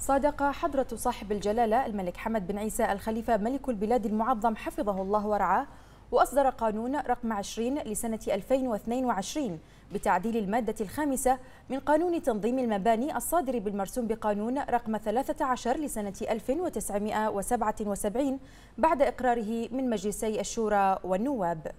صادق حضرة صاحب الجلالة الملك حمد بن عيسى الخليفة ملك البلاد المعظم حفظه الله ورعاه وأصدر قانون رقم 20 لسنة 2022 بتعديل المادة الخامسة من قانون تنظيم المباني الصادر بالمرسوم بقانون رقم 13 لسنة 1977 بعد إقراره من مجلسي الشورى والنواب